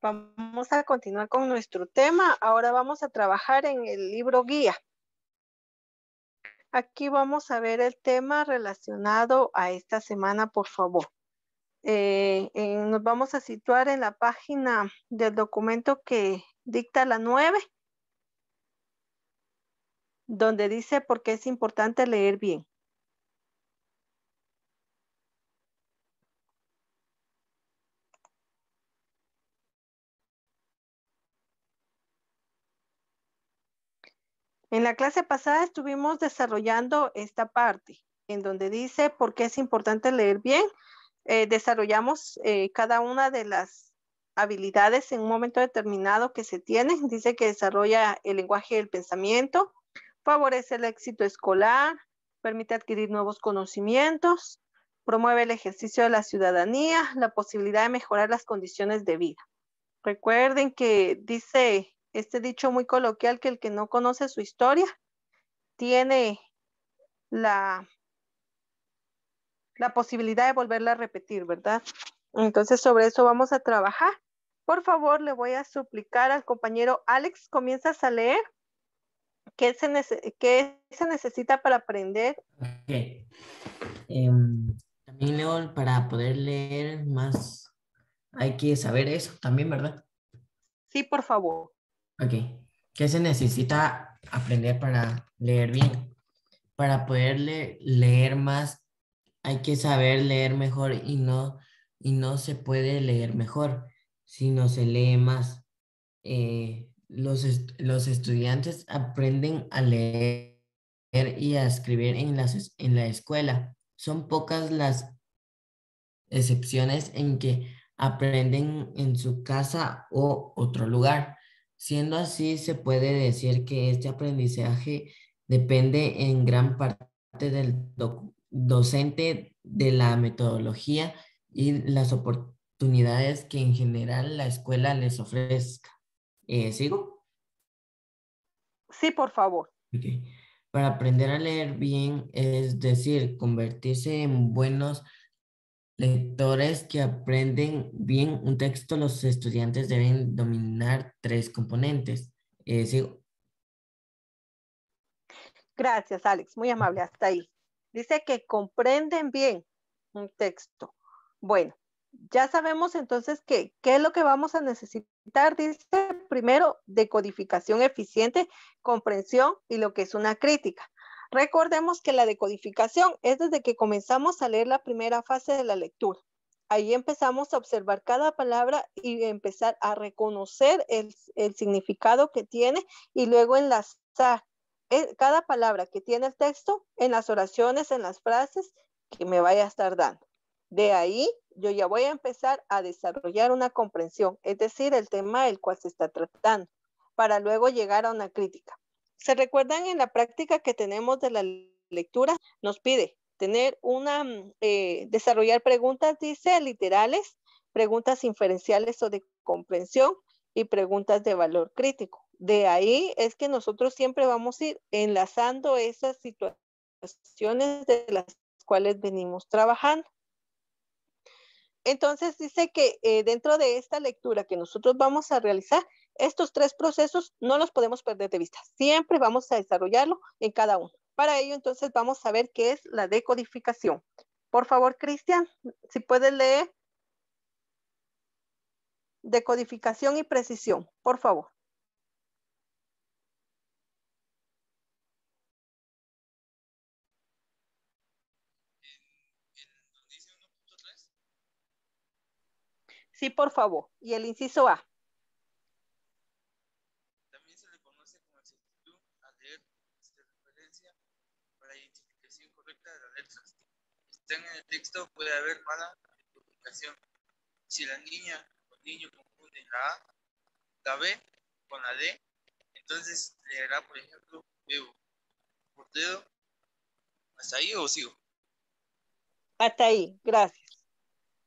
Vamos a continuar con nuestro tema. Ahora vamos a trabajar en el libro guía. Aquí vamos a ver el tema relacionado a esta semana, por favor. Eh, nos vamos a situar en la página del documento que dicta la 9, donde dice por qué es importante leer bien. En la clase pasada estuvimos desarrollando esta parte en donde dice por qué es importante leer bien. Eh, desarrollamos eh, cada una de las habilidades en un momento determinado que se tienen. Dice que desarrolla el lenguaje del pensamiento, favorece el éxito escolar, permite adquirir nuevos conocimientos, promueve el ejercicio de la ciudadanía, la posibilidad de mejorar las condiciones de vida. Recuerden que dice este dicho muy coloquial que el que no conoce su historia tiene la, la posibilidad de volverla a repetir, ¿verdad? Entonces sobre eso vamos a trabajar. Por favor, le voy a suplicar al compañero Alex, comienzas a leer qué se, necesita para aprender. Em, también, León, para poder leer más hay que saber eso también, ¿verdad? Sí, por favor. Ok. ¿Qué se necesita aprender para leer bien? Para poder leer, más, hay que saber leer mejor y no, y no se puede leer mejor si no se lee más. Eh, los, estudiantes aprenden a leer y a escribir en, en la escuela. Son pocas las excepciones en que aprenden en su casa o otro lugar. Siendo así, se puede decir que este aprendizaje depende en gran parte del docente, de la metodología y las oportunidades que en general la escuela les ofrezca. Eh, ¿Sigo? Sí, por favor. Para aprender a leer bien, es decir, convertirse en buenos Lectores que aprenden bien un texto, los estudiantes deben dominar tres componentes. Gracias, Alex. Muy amable. Hasta ahí. Dice que comprenden bien un texto. Bueno, ya sabemos entonces que qué es lo que vamos a necesitar. Dice primero decodificación eficiente, comprensión y lo que es una crítica. Recordemos que la decodificación es desde que comenzamos a leer la primera fase de la lectura. Ahí empezamos a observar cada palabra y empezar a reconocer el, significado que tiene y luego enlazar eh, cada palabra que tiene el texto en las oraciones, en las frases que me vaya a estar dando. De ahí yo ya voy a empezar a desarrollar una comprensión, es decir, el tema el cual se está tratando, para luego llegar a una crítica. ¿Se recuerdan en la práctica que tenemos de la lectura? Nos pide tener una, eh, desarrollar preguntas, dice, literales, preguntas inferenciales o de comprensión y preguntas de valor crítico. De ahí es que nosotros siempre vamos a ir enlazando esas situaciones de las cuales venimos trabajando. Entonces dice que eh, dentro de esta lectura que nosotros vamos a realizar, estos tres procesos no los podemos perder de vista. Siempre vamos a desarrollarlo en cada uno. Para ello, entonces, vamos a ver qué es la decodificación. Por favor, Cristian, si puedes leer. Decodificación y precisión, por favor. Sí, por favor. Y el inciso A. están en el texto puede haber mala comunicación. Si la niña o el niño confunde la A, la B con la D, entonces le leerá, por ejemplo, bebo por dedo. ¿Hasta ahí o sigo? Hasta ahí, gracias.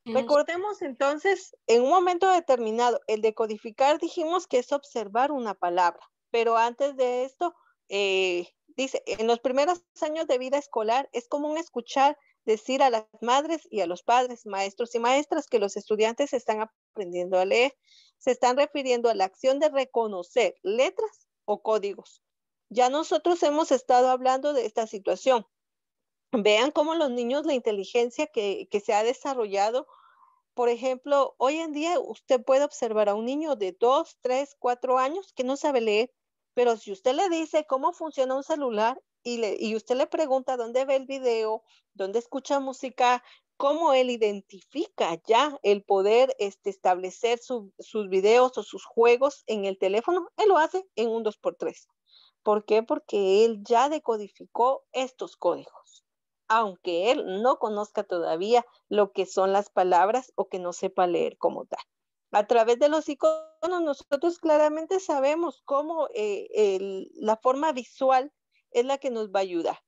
Mm. Recordemos entonces, en un momento determinado, el decodificar dijimos que es observar una palabra, pero antes de esto, eh, dice, en los primeros años de vida escolar es común escuchar decir a las madres y a los padres, maestros y maestras que los estudiantes están aprendiendo a leer. Se están refiriendo a la acción de reconocer letras o códigos. Ya nosotros hemos estado hablando de esta situación. Vean cómo los niños, la inteligencia que, se ha desarrollado. Por ejemplo, hoy en día usted puede observar a un niño de 2, 3, 4 años que no sabe leer, pero si usted le dice cómo funciona un celular, y, usted le pregunta dónde ve el video, dónde escucha música, cómo él identifica ya el poder este, establecer sus videos o sus juegos en el teléfono, él lo hace en un 2x3. ¿Por qué? Porque él ya decodificó estos códigos, aunque él no conozca todavía lo que son las palabras o que no sepa leer como tal. A través de los iconos nosotros claramente sabemos cómo eh, la forma visual es la que nos va a ayudar.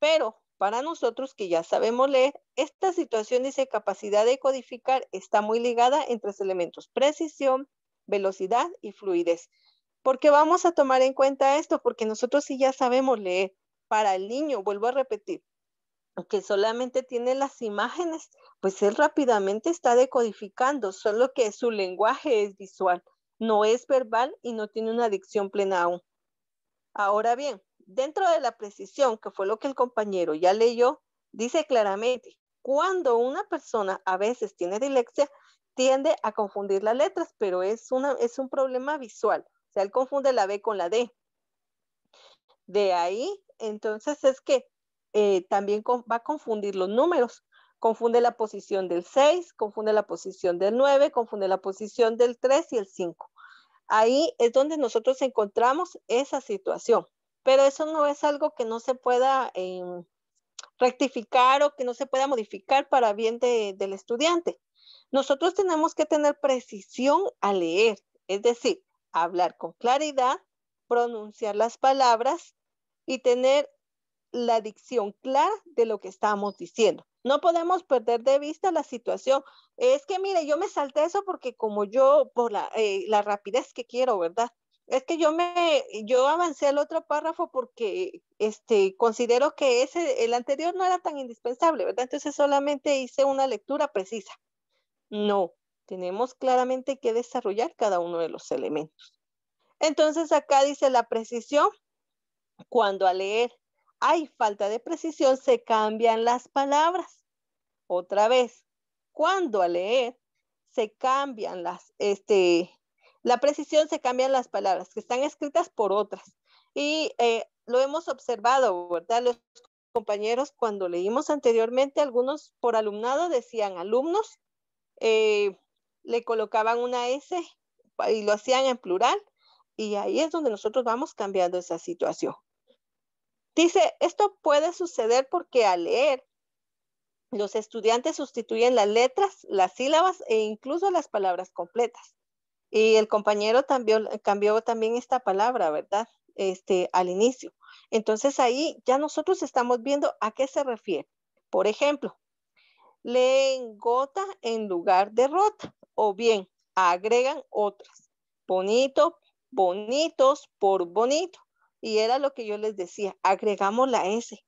Pero para nosotros que ya sabemos leer, esta situación dice capacidad de codificar está muy ligada entre los elementos precisión, velocidad y fluidez. ¿Por qué vamos a tomar en cuenta esto? Porque nosotros si ya sabemos leer. Para el niño, vuelvo a repetir, que solamente tiene las imágenes, pues él rápidamente está decodificando, solo que su lenguaje es visual, no es verbal y no tiene una dicción plena aún. Ahora bien, dentro de la precisión, que fue lo que el compañero ya leyó, dice claramente, cuando una persona a veces tiene dilexia, tiende a confundir las letras, pero es, una, es un problema visual. O sea, él confunde la B con la D. De ahí, entonces es que eh, también va a confundir los números. Confunde la posición del 6, confunde la posición del 9, confunde la posición del 3 y el 5. Ahí es donde nosotros encontramos esa situación pero eso no es algo que no se pueda eh, rectificar o que no se pueda modificar para bien de, del estudiante. Nosotros tenemos que tener precisión al leer, es decir, hablar con claridad, pronunciar las palabras y tener la dicción clara de lo que estamos diciendo. No podemos perder de vista la situación. Es que, mire, yo me salté eso porque como yo, por la, eh, la rapidez que quiero, ¿verdad? es que yo me, yo avancé al otro párrafo porque este, considero que el anterior no era tan indispensable, ¿verdad? Entonces solamente hice una lectura precisa. No, tenemos claramente que desarrollar cada uno de los elementos. Entonces acá dice la precisión, cuando al leer hay falta de precisión, se cambian las palabras. Otra vez, cuando al leer se cambian las, este, la precisión se cambian las palabras que están escritas por otras. Y eh, lo hemos observado, ¿verdad? Los compañeros, cuando leímos anteriormente, algunos por alumnado decían alumnos, eh, le colocaban una S y lo hacían en plural. Y ahí es donde nosotros vamos cambiando esa situación. Dice, esto puede suceder porque al leer, los estudiantes sustituyen las letras, las sílabas e incluso las palabras completas. Y el compañero cambió, eh, cambió también esta palabra, ¿verdad? Este, al inicio. Entonces ahí ya nosotros estamos viendo a qué se refiere. Por ejemplo, leen gota en lugar de rota o bien agregan otras. Bonito, bonitos por bonito. Y era lo que yo les decía, agregamos la S.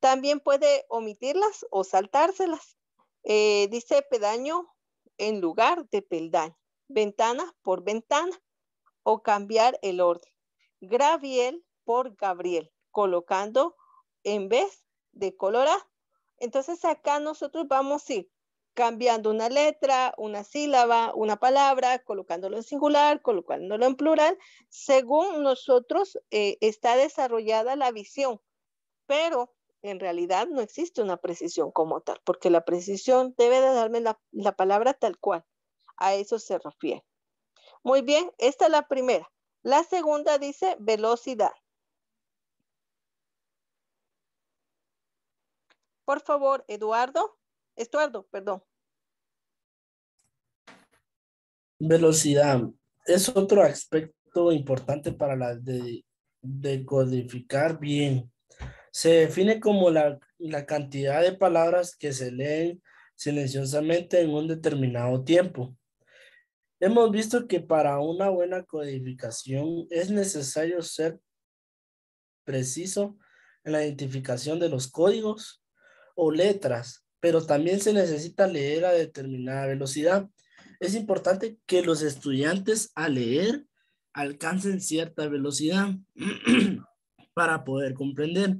También puede omitirlas o saltárselas. Eh, dice pedaño en lugar de peldaño. Ventana por ventana o cambiar el orden. Graviel por Gabriel, colocando en vez de colorar. Entonces acá nosotros vamos a ir cambiando una letra, una sílaba, una palabra, colocándolo en singular, colocándolo en plural, según nosotros eh, está desarrollada la visión. Pero en realidad no existe una precisión como tal, porque la precisión debe de darme la palabra tal cual. A eso se refiere. Muy bien, esta es la primera. La segunda dice velocidad. Por favor, Eduardo. Estuardo, perdón. Velocidad. Es otro aspecto importante para la de, decodificar bien. Se define como la cantidad de palabras que se leen silenciosamente en un determinado tiempo. Hemos visto que para una buena codificación es necesario ser preciso en la identificación de los códigos o letras, pero también se necesita leer a determinada velocidad. Es importante que los estudiantes al leer alcancen cierta velocidad para poder comprender.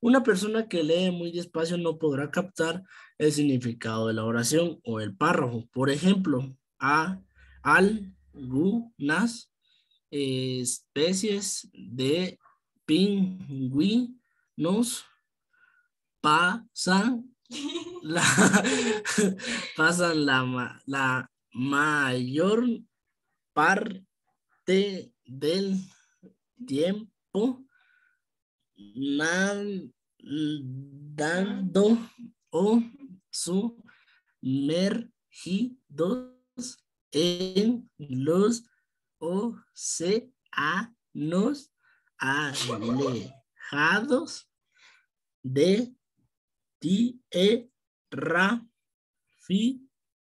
Una persona que lee muy despacio no podrá captar el significado de la oración o el párrafo. Por ejemplo, A algunas eh, especies de pingüinos pasan la, pasan la, la mayor parte del tiempo nadando o sumergidos en los océanos alejados de tierra fi,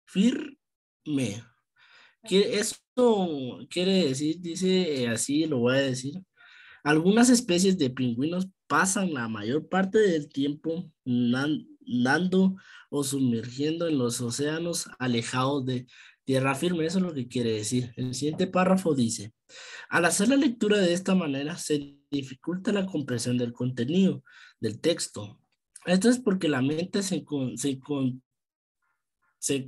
firme. Que eso quiere decir, dice así, lo voy a decir. Algunas especies de pingüinos pasan la mayor parte del tiempo nadando o sumergiendo en los océanos alejados de tierra firme, eso es lo que quiere decir. El siguiente párrafo dice, al hacer la lectura de esta manera se dificulta la comprensión del contenido del texto. Esto es porque la mente se, con, se, se,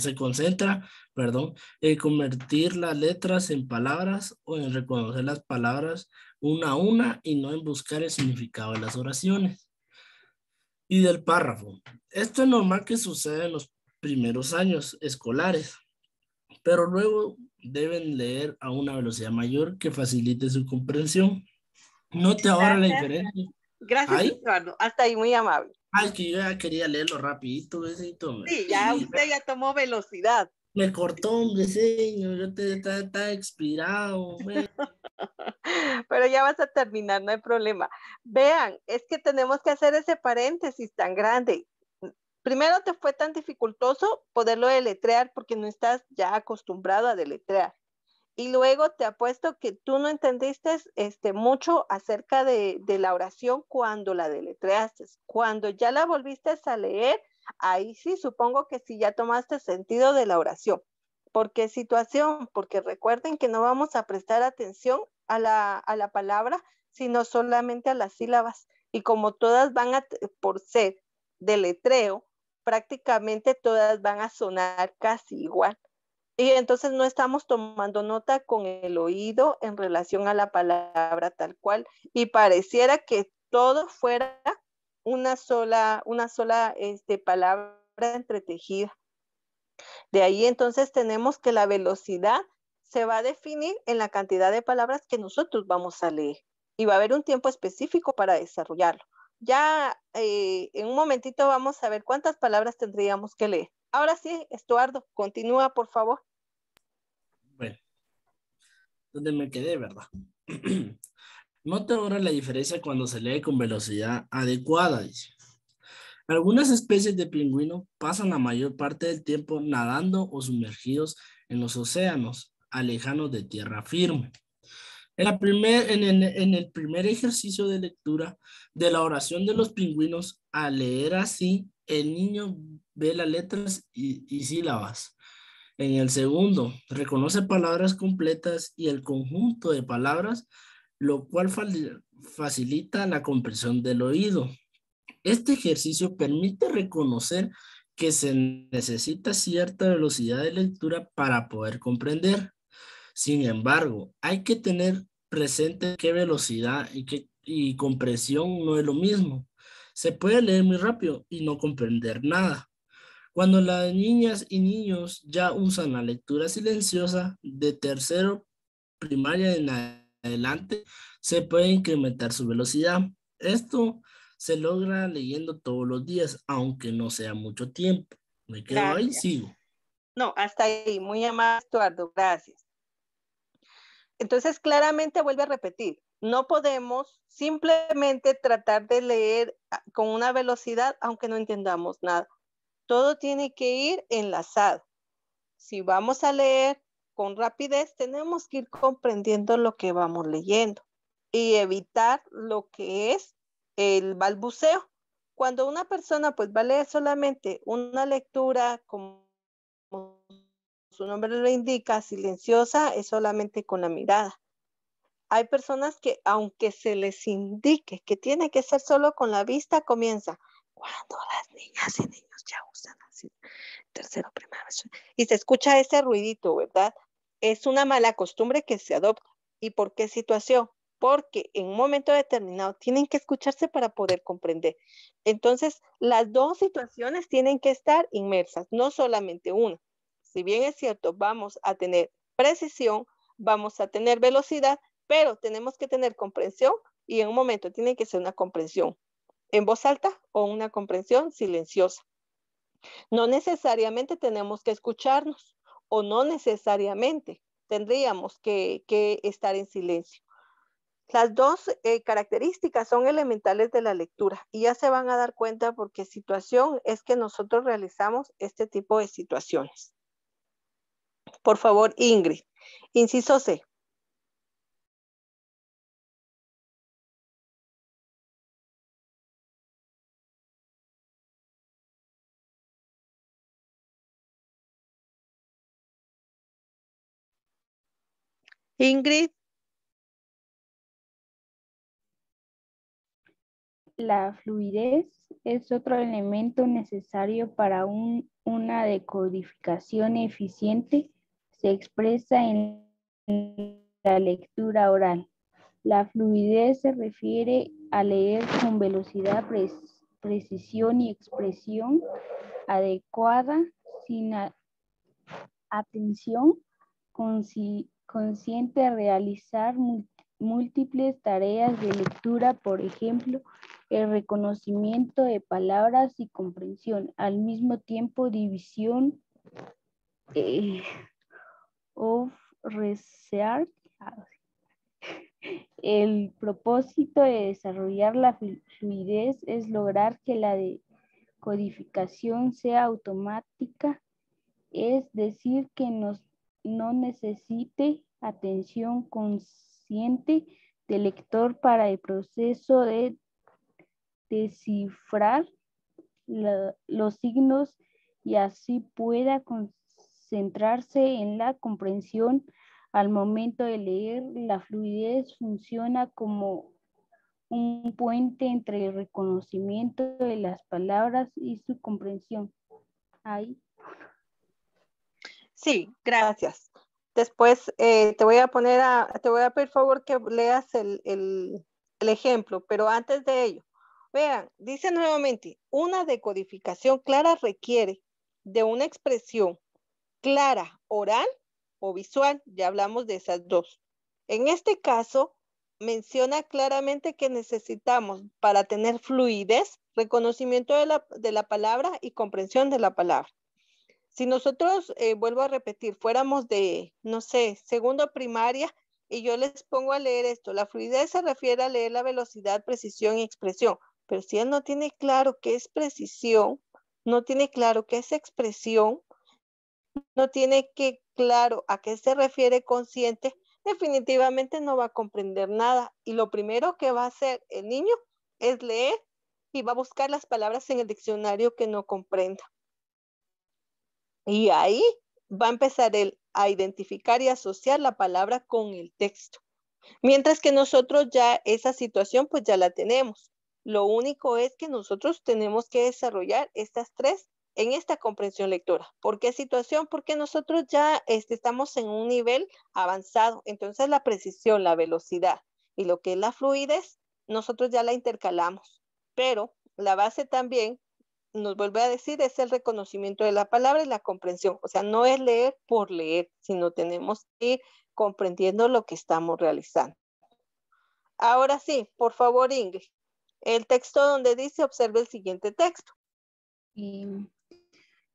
se, concentra. perdón, en convertir las letras en palabras o en reconocer las palabras una a una y no en buscar el significado de las oraciones. Y del párrafo. Esto es normal que suceda en los primeros años escolares, pero luego deben leer a una velocidad mayor que facilite su comprensión. Note ahora la diferencia. Gracias, Ay. Hasta ahí muy amable. Ay, que yo ya quería leerlo rapidito, besito. Sí, ya usted ya tomó velocidad. Me cortó, un señor. Yo te está expirado, Pero ya vas a terminar, no hay problema. Vean, es que tenemos que hacer ese paréntesis tan grande. Primero te fue tan dificultoso poderlo deletrear porque no estás ya acostumbrado a deletrear. Y luego te apuesto que tú no entendiste este, mucho acerca de, la oración cuando la deletreaste. Cuando ya la volviste a leer, ahí sí supongo que sí ya tomaste sentido de la oración. ¿Por qué situación? Porque recuerden que no vamos a prestar atención a la, palabra, sino solamente a las sílabas. Y como todas van por ser deletreo, prácticamente todas van a sonar casi igual. Y entonces no estamos tomando nota con el oído en relación a la palabra tal cual y pareciera que todo fuera una sola, una sola este, palabra entretejida. De ahí entonces tenemos que la velocidad se va a definir en la cantidad de palabras que nosotros vamos a leer y va a haber un tiempo específico para desarrollarlo. Ya eh, en un momentito vamos a ver cuántas palabras tendríamos que leer. Ahora sí, Estuardo, continúa, por favor. Bueno, donde me quedé, ¿verdad? Nota ahora la diferencia cuando se lee con velocidad adecuada, dice. Algunas especies de pingüino pasan la mayor parte del tiempo nadando o sumergidos en los océanos, alejados de tierra firme. En, el, primer ejercicio de lectura de la oración de los pingüinos, al leer así, el niño ve las letras y, sílabas. En el segundo, reconoce palabras completas y el conjunto de palabras, lo cual facilita la comprensión del oído. Este ejercicio permite reconocer que se necesita cierta velocidad de lectura para poder comprender. Sin embargo, hay que tener presente que velocidad y, compresión no es lo mismo. Se puede leer muy rápido y no comprender nada. Cuando las niñas y niños ya usan la lectura silenciosa de tercero primaria en adelante, se puede incrementar su velocidad. Esto se logra leyendo todos los días, aunque no sea mucho tiempo. Me quedo ahí, sigo. No, hasta ahí. Muy amable, Eduardo. Gracias. Entonces, claramente vuelve a repetir, no podemos simplemente tratar de leer con una velocidad aunque no entendamos nada. Todo tiene que ir enlazado. Si vamos a leer con rapidez, tenemos que ir comprendiendo lo que vamos leyendo y evitar lo que es el balbuceo. Cuando una persona pues va a leer solamente una lectura como su nombre lo indica, silenciosa es solamente con la mirada. Hay personas que aunque se les indique que tiene que ser solo con la vista, comienza cuando las niñas y niños ya usan así, tercero, primero, y se escucha ese ruidito, ¿verdad? Es una mala costumbre que se adopta. ¿Y por qué situación? Porque en un momento determinado tienen que escucharse para poder comprender. Entonces, las dos situaciones tienen que estar inmersas, no solamente una si bien es cierto, vamos a tener precisión, vamos a tener velocidad, pero tenemos que tener comprensión y en un momento tiene que ser una comprensión en voz alta o una comprensión silenciosa. No necesariamente tenemos que escucharnos o no necesariamente tendríamos que, estar en silencio. Las dos eh, características son elementales de la lectura y ya se van a dar cuenta porque situación es que nosotros realizamos este tipo de situaciones. Por favor, Ingrid. Inciso C. Ingrid. La fluidez es otro elemento necesario para un, una decodificación eficiente se expresa en la lectura oral. La fluidez se refiere a leer con velocidad, precisión y expresión adecuada, sin atención, consciente realizar múltiples tareas de lectura, por ejemplo, el reconocimiento de palabras y comprensión, al mismo tiempo división, eh, of Research. El propósito de desarrollar la fluidez es lograr que la decodificación sea automática, es decir, que no necesite atención consciente del lector para el proceso de descifrar los signos y así pueda conseguir centrarse en la comprensión al momento de leer, la fluidez funciona como un puente entre el reconocimiento de las palabras y su comprensión. Ahí. Sí, gracias. Después eh, te voy a poner a, te voy a pedir favor que leas el, el ejemplo, pero antes de ello, vean, dice nuevamente, una decodificación clara requiere de una expresión clara, oral o visual. Ya hablamos de esas dos. En este caso, menciona claramente que necesitamos para tener fluidez, reconocimiento de la, palabra y comprensión de la palabra. Si nosotros, eh, vuelvo a repetir, fuéramos de, no sé, segundo primaria y yo les pongo a leer esto, la fluidez se refiere a leer la velocidad, precisión y expresión, pero si él no tiene claro qué es precisión, no tiene claro qué es expresión, no tiene que claro a qué se refiere consciente, definitivamente no va a comprender nada. Y lo primero que va a hacer el niño es leer y va a buscar las palabras en el diccionario que no comprenda. Y ahí va a empezar él a identificar y asociar la palabra con el texto. Mientras que nosotros ya esa situación pues ya la tenemos. Lo único es que nosotros tenemos que desarrollar estas tres en esta comprensión lectora. ¿Por qué situación? Porque nosotros ya este, estamos en un nivel avanzado. Entonces la precisión, la velocidad y lo que es la fluidez, nosotros ya la intercalamos. Pero la base también, nos vuelve a decir, es el reconocimiento de la palabra y la comprensión. O sea, no es leer por leer, sino tenemos que ir comprendiendo lo que estamos realizando. Ahora sí, por favor, Ingrid, el texto donde dice observe el siguiente texto. Em,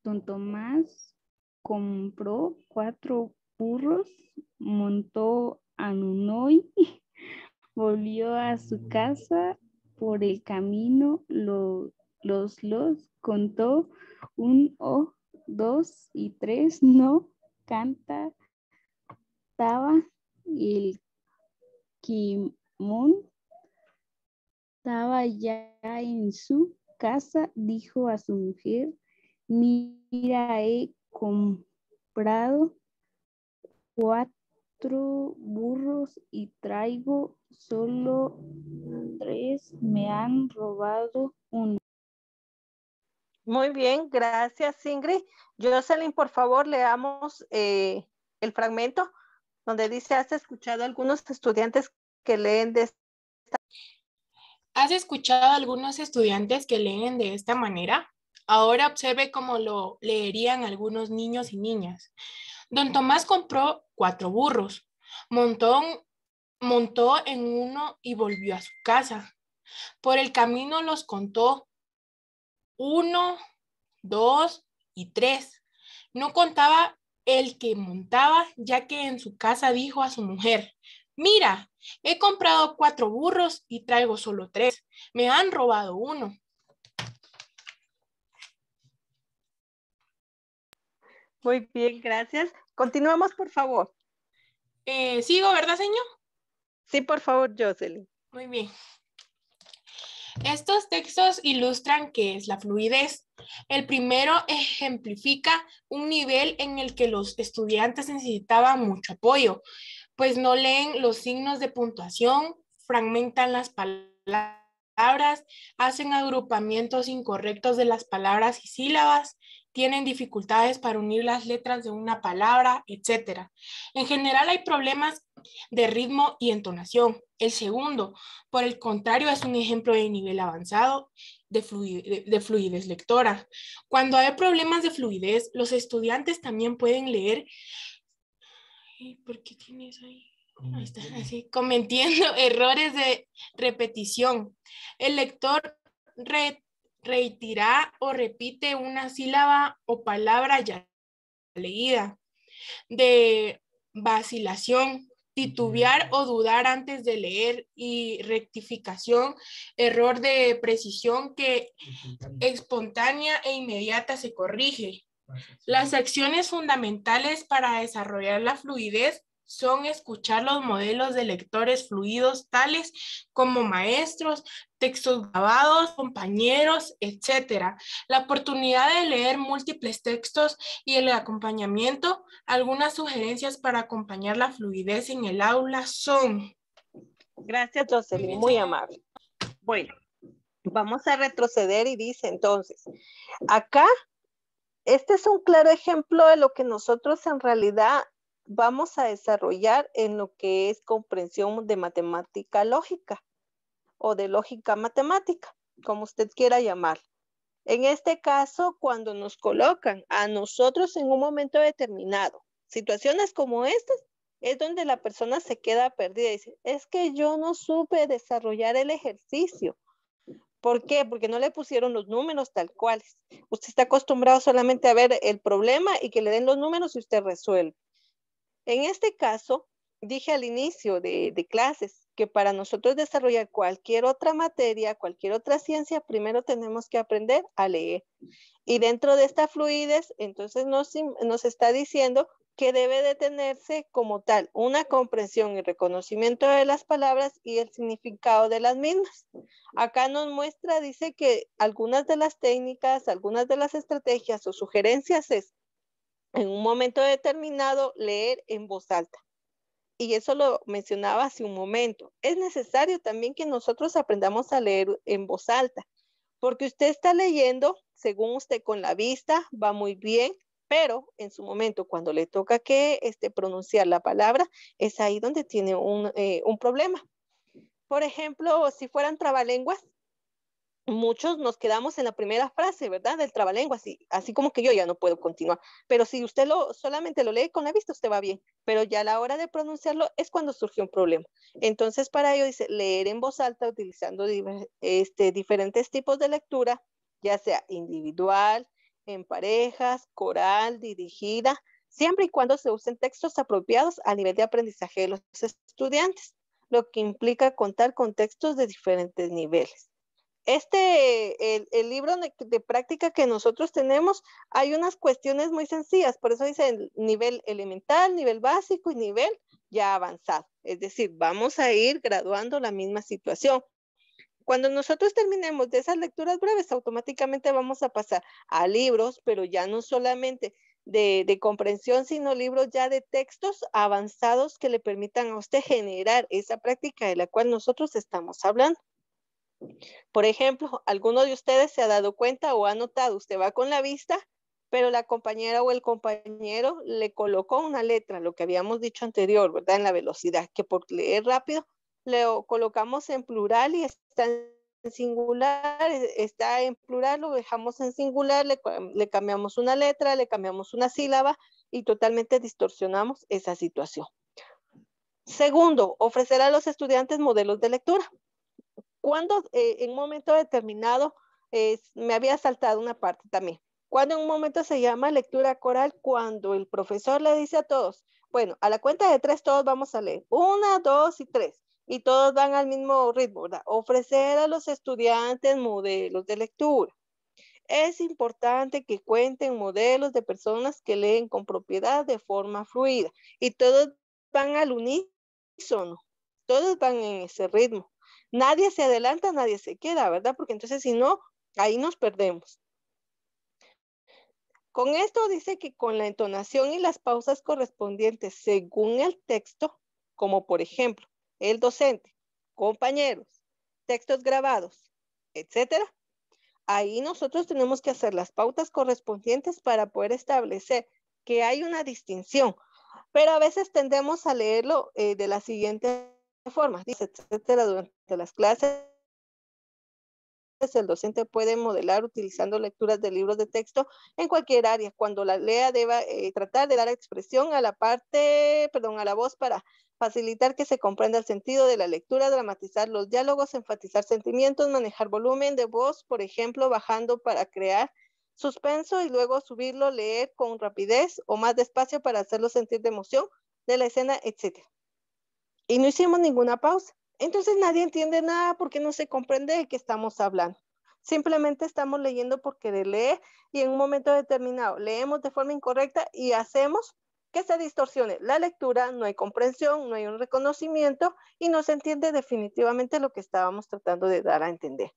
Don Tomás compró cuatro burros, montó a Nunoy, volvió a su mm. casa por el camino, los los contó un o, oh, dos y tres, no canta, estaba el Kimón, estaba ya en su casa, dijo a su mujer, Mira, he comprado cuatro burros y traigo solo tres. Me han robado uno. Muy bien, gracias Ingrid. Jocelyn, por favor, leamos eh, el fragmento donde dice, ¿has escuchado algunos estudiantes que leen de esta ¿Has escuchado a algunos estudiantes que leen de esta manera? Ahora observe cómo lo leerían algunos niños y niñas. Don Tomás compró cuatro burros, montó, montó en uno y volvió a su casa. Por el camino los contó uno, dos y tres. No contaba el que montaba, ya que en su casa dijo a su mujer, mira, he comprado cuatro burros y traigo solo tres, me han robado uno. Muy bien, gracias. Continuamos, por favor. Eh, sigo, ¿verdad, señor? Sí, por favor, Jocelyn. Muy bien. Estos textos ilustran qué es la fluidez. El primero ejemplifica un nivel en el que los estudiantes necesitaban mucho apoyo, pues no leen los signos de puntuación, fragmentan las palabras, hacen agrupamientos incorrectos de las palabras y sílabas, tienen dificultades para unir las letras de una palabra, etc. En general hay problemas de ritmo y entonación. El segundo, por el contrario, es un ejemplo de nivel avanzado de, fluidez, lectora. Cuando hay problemas de fluidez, los estudiantes también pueden leer. ¿Por qué tienes ahí? así, cometiendo errores de repetición. El lector reitirá o repite una sílaba o palabra ya leída. De vacilación, titubear o dudar antes de leer y rectificación, error de precisión que espontánea e inmediata se corrige. Las acciones fundamentales para desarrollar la fluidez son escuchar los modelos de lectores fluidos tales como maestros, textos grabados, compañeros, etc. La oportunidad de leer múltiples textos y el acompañamiento. Algunas sugerencias para acompañar la fluidez en el aula son. Gracias, Jocelyn, muy amable. Bueno, vamos a retroceder y dice entonces, acá, este es un claro ejemplo de lo que nosotros en realidad vamos a desarrollar en lo que es comprensión de matemática lógica o de lógica matemática, como usted quiera llamar. En este caso, cuando nos colocan a nosotros en un momento determinado, situaciones como estas, es donde la persona se queda perdida y dice, es que yo no supe desarrollar el ejercicio. ¿Por qué? Porque no le pusieron los números tal cual. Usted está acostumbrado solamente a ver el problema y que le den los números y usted resuelve. En este caso, dije al inicio de, clases que para nosotros desarrollar cualquier otra materia, cualquier otra ciencia, primero tenemos que aprender a leer. Y dentro de esta fluidez, entonces nos, nos está diciendo que debe de tenerse como tal una comprensión y reconocimiento de las palabras y el significado de las mismas. Acá nos muestra, dice que algunas de las técnicas, algunas de las estrategias o sugerencias es en un momento determinado leer en voz alta. Y eso lo mencionaba hace un momento. Es necesario también que nosotros aprendamos a leer en voz alta, porque usted está leyendo, según usted, con la vista, va muy bien, pero en su momento, cuando le toca que este, pronunciar la palabra, es ahí donde tiene un, eh, un problema. Por ejemplo, si fueran trabalenguas, muchos nos quedamos en la primera frase, ¿verdad? Del trabalengua, así, así como que yo ya no puedo continuar. Pero si usted lo, solamente lo lee con la vista, usted va bien. Pero ya a la hora de pronunciarlo es cuando surge un problema. Entonces, para ello dice leer en voz alta utilizando este, diferentes tipos de lectura, ya sea individual, en parejas, coral, dirigida, siempre y cuando se usen textos apropiados a nivel de aprendizaje de los estudiantes, lo que implica contar con textos de diferentes niveles este, el, libro de, práctica que nosotros tenemos, hay unas cuestiones muy sencillas, por eso dice nivel elemental, nivel básico y nivel ya avanzado. Es decir, vamos a ir graduando la misma situación. Cuando nosotros terminemos de esas lecturas breves, automáticamente vamos a pasar a libros, pero ya no solamente de comprensión, sino libros ya de textos avanzados que le permitan a usted generar esa práctica de la cual nosotros estamos hablando. Por ejemplo, alguno de ustedes se ha dado cuenta o ha notado, usted va con la vista, pero la compañera o el compañero le colocó una letra, lo que habíamos dicho anterior, ¿verdad? En la velocidad, que por leer rápido le colocamos en plural y está en singular, e-, está en plural, lo dejamos en singular, le, le cambiamos una letra, le cambiamos una sílaba y totalmente distorsionamos esa situación. Segundo, ofrecer a los estudiantes modelos de lectura cuando eh, en un momento determinado, eh, me había saltado una parte también, cuando en un momento se llama lectura coral, cuando el profesor le dice a todos, bueno, a la cuenta de tres todos vamos a leer, una, dos y tres, y todos van al mismo ritmo, ¿verdad? Ofrecer a los estudiantes modelos de lectura. Es importante que cuenten modelos de personas que leen con propiedad de forma fluida y todos van al unísono, todos van en ese ritmo nadie se adelanta, nadie se queda, ¿verdad? Porque entonces si no, ahí nos perdemos. Con esto dice que con la entonación y las pausas correspondientes según el texto, como por ejemplo, el docente, compañeros, textos grabados, etcétera, ahí nosotros tenemos que hacer las pautas correspondientes para poder establecer que hay una distinción. Pero a veces tendemos a leerlo eh, de la siguiente formas, dice, etcétera, durante las clases el docente puede modelar utilizando lecturas de libros de texto en cualquier área. Cuando la lea deba eh, tratar de dar expresión a la parte, perdón, a la voz para facilitar que se comprenda el sentido de la lectura, dramatizar los diálogos, enfatizar sentimientos, manejar volumen de voz, por ejemplo, bajando para crear suspenso y luego subirlo, leer con rapidez o más despacio para hacerlo sentir de emoción de la escena, etcétera y no hicimos ninguna pausa. Entonces nadie entiende nada porque no se comprende de qué estamos hablando. Simplemente estamos leyendo porque de leer y en un momento determinado leemos de forma incorrecta y hacemos que se distorsione la lectura, no hay comprensión, no hay un reconocimiento y no se entiende definitivamente lo que estábamos tratando de dar a entender.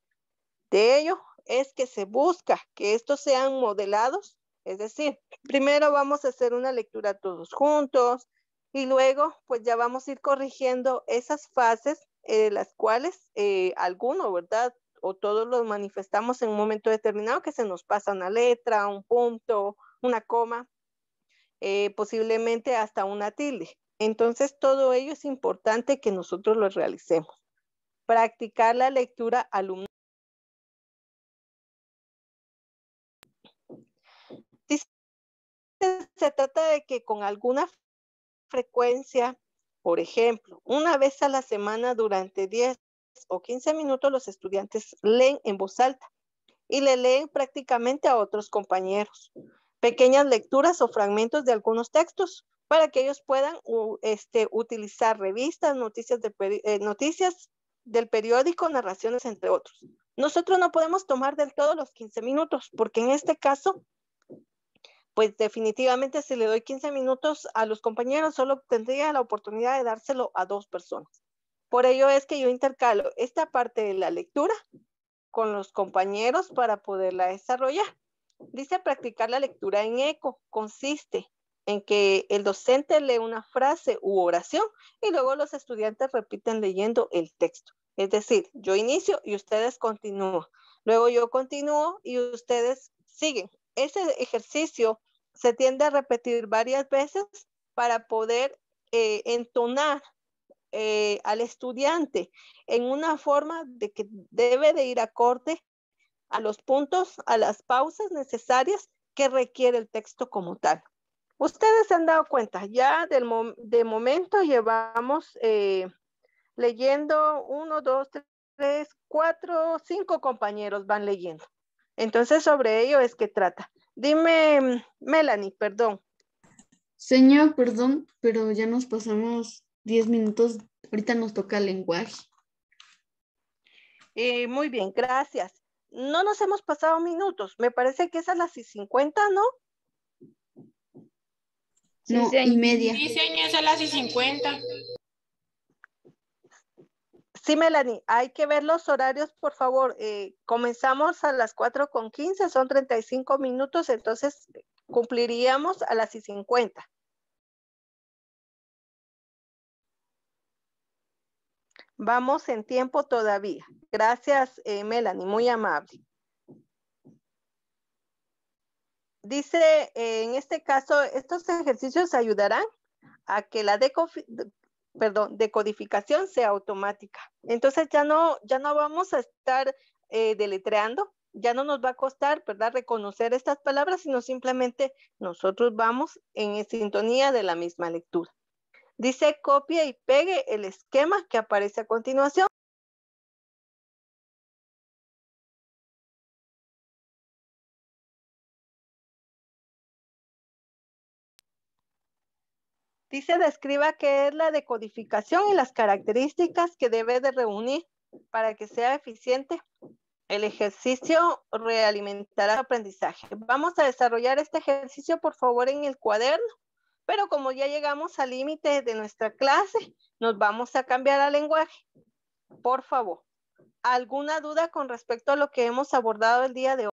De ello es que se busca que estos sean modelados, es decir, primero vamos a hacer una lectura todos juntos, y luego, pues ya vamos a ir corrigiendo esas fases, de eh, las cuales eh, alguno, ¿verdad? O todos los manifestamos en un momento determinado que se nos pasa una letra, un punto, una coma, eh, posiblemente hasta una tilde. Entonces, todo ello es importante que nosotros lo realicemos. Practicar la lectura alumno. se trata de que con alguna frecuencia, por ejemplo, una vez a la semana durante 10 o 15 minutos los estudiantes leen en voz alta y le leen prácticamente a otros compañeros. Pequeñas lecturas o fragmentos de algunos textos para que ellos puedan este, utilizar revistas, noticias, de, eh, noticias del periódico, narraciones, entre otros. Nosotros no podemos tomar del todo los 15 minutos porque en este caso pues definitivamente si le doy 15 minutos a los compañeros, solo tendría la oportunidad de dárselo a dos personas. Por ello es que yo intercalo esta parte de la lectura con los compañeros para poderla desarrollar. Dice practicar la lectura en eco. Consiste en que el docente lee una frase u oración y luego los estudiantes repiten leyendo el texto. Es decir, yo inicio y ustedes continúan. Luego yo continúo y ustedes siguen. Ese ejercicio se tiende a repetir varias veces para poder eh, entonar eh, al estudiante en una forma de que debe de ir acorde a los puntos, a las pausas necesarias que requiere el texto como tal. Ustedes se han dado cuenta, ya del de momento llevamos eh, leyendo uno, dos, tres, cuatro, cinco compañeros van leyendo. Entonces, sobre ello es que trata. Dime, Melanie, perdón. Señor, perdón, pero ya nos pasamos 10 minutos. Ahorita nos toca el lenguaje. Eh, muy bien, gracias. No nos hemos pasado minutos. Me parece que es a las 50, ¿no? No, y media. Sí, señor, es a las 50. Sí, Melanie, hay que ver los horarios, por favor. Eh, comenzamos a las 4 con 15, son 35 minutos, entonces eh, cumpliríamos a las y 50. Vamos en tiempo todavía. Gracias, eh, Melanie, muy amable. Dice, en este caso, estos ejercicios ayudarán a que la perdón, decodificación sea automática. Entonces ya no, ya no vamos a estar eh, deletreando, ya no nos va a costar, ¿verdad?, reconocer estas palabras, sino simplemente nosotros vamos en sintonía de la misma lectura. Dice copia y pegue el esquema que aparece a continuación. Dice, describa qué es la decodificación y las características que debe de reunir para que sea eficiente. El ejercicio realimentará el aprendizaje. Vamos a desarrollar este ejercicio, por favor, en el cuaderno. Pero como ya llegamos al límite de nuestra clase, nos vamos a cambiar al lenguaje. Por favor, ¿alguna duda con respecto a lo que hemos abordado el día de hoy?